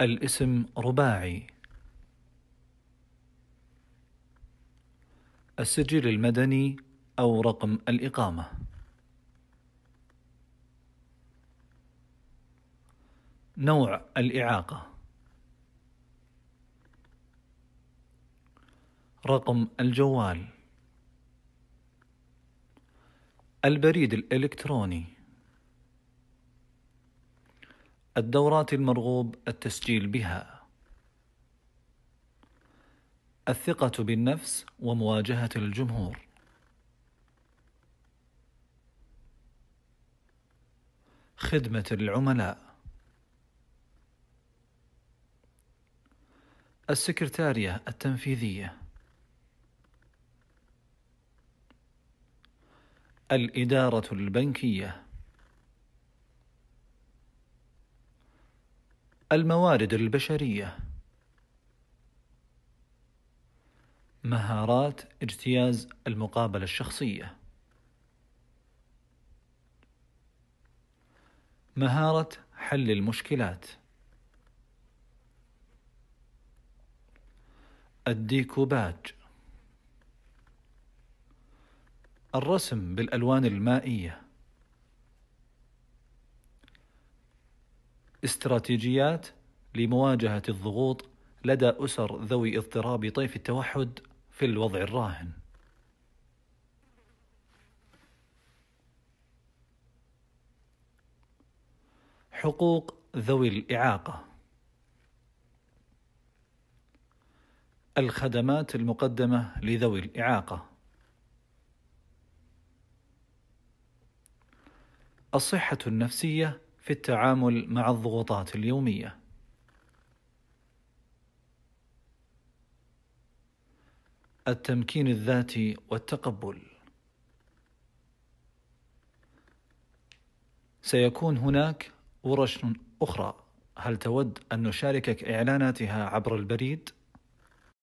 الاسم رباعي السجل المدني أو رقم الإقامة نوع الإعاقة رقم الجوال البريد الإلكتروني الدورات المرغوب التسجيل بها الثقة بالنفس ومواجهة الجمهور خدمة العملاء السكرتارية التنفيذية الإدارة البنكية الموارد البشرية مهارات اجتياز المقابلة الشخصية مهارة حل المشكلات الديكوباج الرسم بالألوان المائية استراتيجيات لمواجهة الضغوط لدى أسر ذوي اضطراب طيف التوحد في الوضع الراهن. حقوق ذوي الإعاقة الخدمات المقدمة لذوي الإعاقة الصحة النفسية في التعامل مع الضغوطات اليوميه التمكين الذاتي والتقبل سيكون هناك ورش اخرى هل تود ان نشاركك اعلاناتها عبر البريد